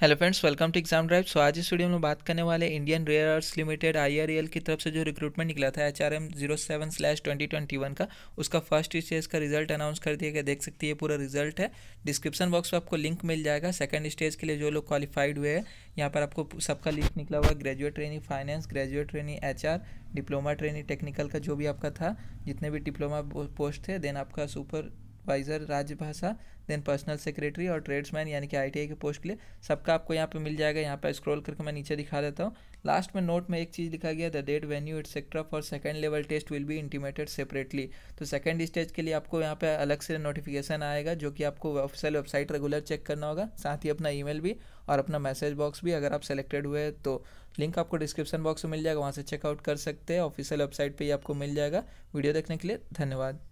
hello friends welcome to exam drive so आज इस video में बात करने वाले Indian rare earths limited IRL की तरफ से जो रिक्रूटमेंट निकला था H R M zero seven slash twenty twenty one का उसका फर्स्ट स्टेज का रिजल्ट अनाउंस कर दिया गया देख सकती है पूरा रिजल्ट है डिस्क्रिप्शन बॉक्स में आपको लिंक मिल जाएगा सेकंड स्टेज के लिए जो लोग क्वालिफाइड हुए हैं यहाँ पर आपको सबका लिस्ट निकला हुआ है graduate training finance graduate training H diploma training technical का जो भी आपका था जितने भी डिप्लोमा पोस्ट थे देन आपका सुपर वाइजर राज्यभाषा भाषा देन पर्सनल सेक्रेटरी और ट्रेड्समैन यानी कि आईटीआई के पोस्ट के लिए सबका आपको यहाँ पे मिल जाएगा यहाँ पे स्क्रॉल करके मैं नीचे दिखा देता हूँ लास्ट में नोट में एक चीज़ लिखा गया the date venue etcetera for second level test will be intimated separately तो सेकंड स्टेज के लिए आपको यहाँ पे अलग से नोटिफिकेशन आएगा जो कि आपको ऑफिसियल वेबसाइट रेगुलर चेक करना होगा साथ ही अपना ई भी और अपना मैसेज बॉक्स भी अगर आप सेलेक्टेड हुए तो लिंक आपको डिस्क्रिप्शन बॉक्स में मिल जाएगा वहाँ से चेकआउट कर सकते हैं ऑफिशियल वेबसाइट पर ही आपको मिल जाएगा वीडियो देखने के लिए धन्यवाद